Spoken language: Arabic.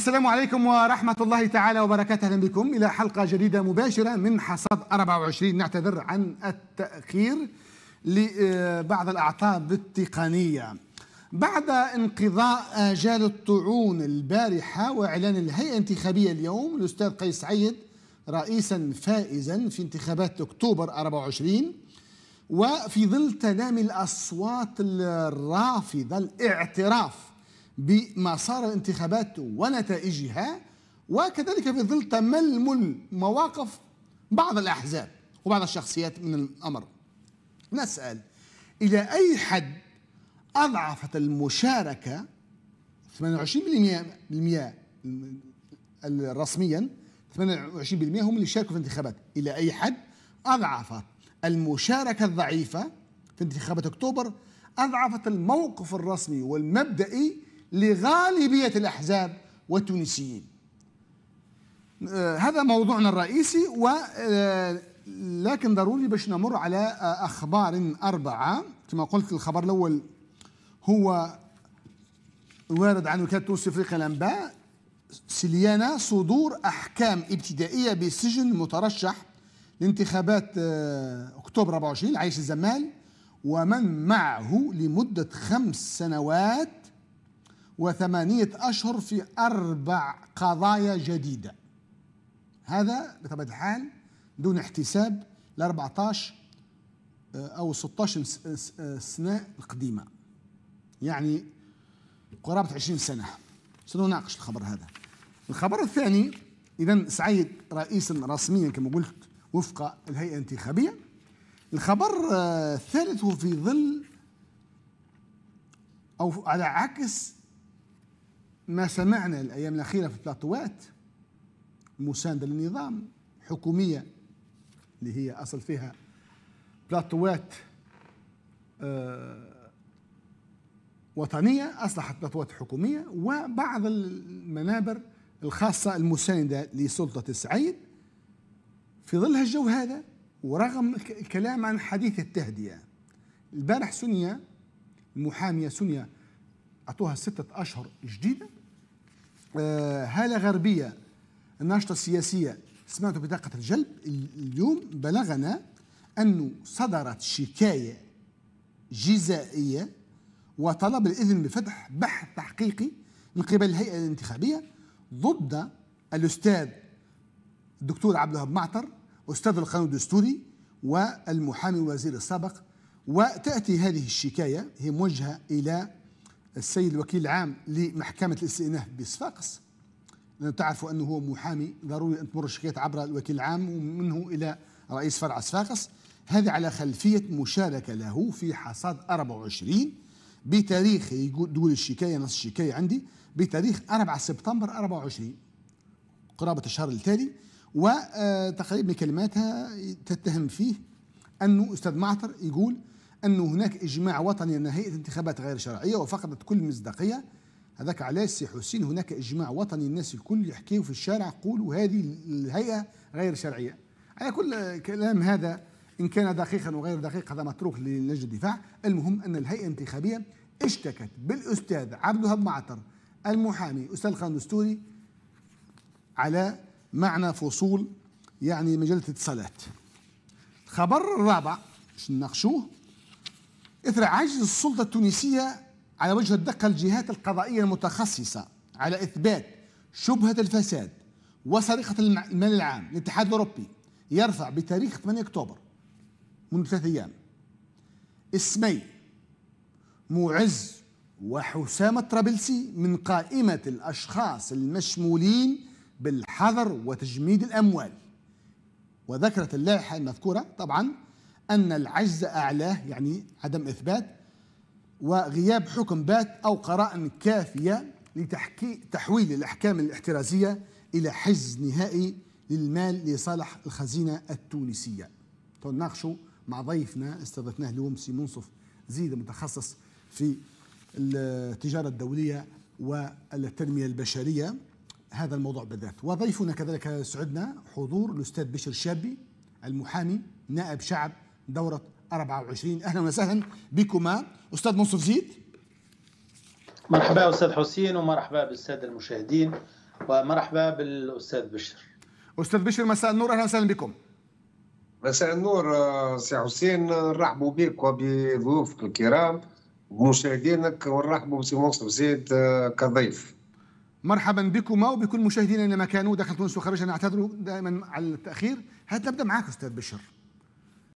السلام عليكم ورحمة الله تعالى وبركاته أهلا بكم إلى حلقة جديدة مباشرة من حصاد 24 نعتذر عن التأخير لبعض الأعطاب التقنية بعد انقضاء آجال الطعون البارحة وإعلان الهيئة الانتخابية اليوم الأستاذ قيس سعيد رئيسا فائزا في انتخابات أكتوبر 24 وفي ظل تنامي الأصوات الرافضة الاعتراف بما صار الانتخابات ونتائجها وكذلك في ظل تململ مواقف بعض الأحزاب وبعض الشخصيات من الأمر نسأل إلى أي حد أضعفت المشاركة 28% رسميا 28% هم اللي شاركوا في الانتخابات إلى أي حد أضعفت المشاركة الضعيفة في انتخابات أكتوبر أضعفت الموقف الرسمي والمبدئي لغالبية الأحزاب والتونسيين آه، هذا موضوعنا الرئيسي ولكن آه، ضروري باش نمر على آه، أخبار أربعة كما قلت الخبر الأول هو وارد عن وكالة تونس أفريقيا الأنباء سليانة صدور أحكام ابتدائية بسجن مترشح لانتخابات أكتوبر 24 عايش الزمال ومن معه لمدة خمس سنوات وثمانية أشهر في أربع قضايا جديدة هذا بطبيعة الحال دون احتساب ل 14 آه، أو 16 سنة القديمة يعني قرابة 20 سنة سنناقش الخبر هذا الخبر الثاني إذا سعيد رئيسا رسميا كما قلت وفق الهيئة الانتخابية الخبر آه، الثالث هو في ظل أو على عكس ما سمعنا الأيام الأخيرة في بلاطوات مساندة للنظام حكومية اللي هي أصل فيها بلاطوات آه، وطنية أصلحت بلاطوات حكومية وبعض المنابر الخاصة المساندة لسلطة السعيد في ظل هالجو هذا ورغم الكلام عن حديث التهدئة البارح سنيا المحامية سنيا أعطوها ستة أشهر جديدة آه، هاله غربيه الناشطه السياسيه سمعتوا بطاقه الجلب اليوم بلغنا انه صدرت شكايه جزائيه وطلب الاذن بفتح بحث تحقيقي من قبل الهيئه الانتخابيه ضد الاستاذ الدكتور عبد الوهاب معطر استاذ القانون الدستوري والمحامي الوزير السابق وتاتي هذه الشكايه هي موجهه الى السيد الوكيل العام لمحكمة الاستئناف بصفاقس لأنه تعرفوا أنه هو محامي ضروري أن تمر الشكايات عبر الوكيل العام ومنه إلى رئيس فرع صفاقس هذا على خلفية مشاركة له في حصاد 24 بتاريخ يقول دول الشكاية نص الشكاية عندي بتاريخ 4 سبتمبر 24 قرابة الشهر التالي وتقريبا آه، كلماتها تتهم فيه أنه أستاذ معطر يقول أنه هناك إجماع وطني أن هيئة انتخابات غير شرعية وفقدت كل مصداقية هذاك علاش سي حسين هناك إجماع وطني الناس الكل يحكيوا في الشارع قولوا هذه الهيئة غير شرعية على كل كلام هذا إن كان دقيقا وغير دقيق هذا متروك للجنة الدفاع المهم أن الهيئة الانتخابية اشتكت بالأستاذ عبد الوهاب معطر المحامي أستاذ القانون الدستوري على معنى فصول يعني مجلة اتصالات الخبر الرابع باش نناقشوه إثر عجز السلطة التونسية على وجه الدقة الجهات القضائية المتخصصة على إثبات شبهة الفساد وسرقة المال العام للاتحاد الأوروبي يرفع بتاريخ 8 أكتوبر منذ ثلاث أيام اسمي معز وحسام الطرابلسي من قائمة الأشخاص المشمولين بالحظر وتجميد الأموال وذكرت اللائحة المذكورة طبعا أن العجز أعلاه يعني عدم إثبات وغياب حكم بات أو قرائن كافية لتحكي تحويل الأحكام الاحترازية إلى حجز نهائي للمال لصالح الخزينة التونسية تناقشوا طيب، مع ضيفنا استضفناه اليوم سي منصف زيد متخصص في التجارة الدولية والتنمية البشرية هذا الموضوع بالذات وضيفنا كذلك سعدنا حضور الأستاذ بشر شابي المحامي نائب شعب دورة 24 أهلا وسهلا بكما أستاذ منصف زيد مرحبا أستاذ حسين ومرحبا بالسادة المشاهدين ومرحبا بالأستاذ بشر أستاذ بشر مساء النور أهلا وسهلا بكم مساء النور آه، سي حسين آه، نرحبوا بك وبضيوفك الكرام ومشاهدينك ونرحبوا بسي منصف زيد آه، كضيف مرحبا بكما وبكل مشاهدينا اينما كانوا داخل تونس وخارجها نعتذر دائما على التاخير هات نبدا معك استاذ بشر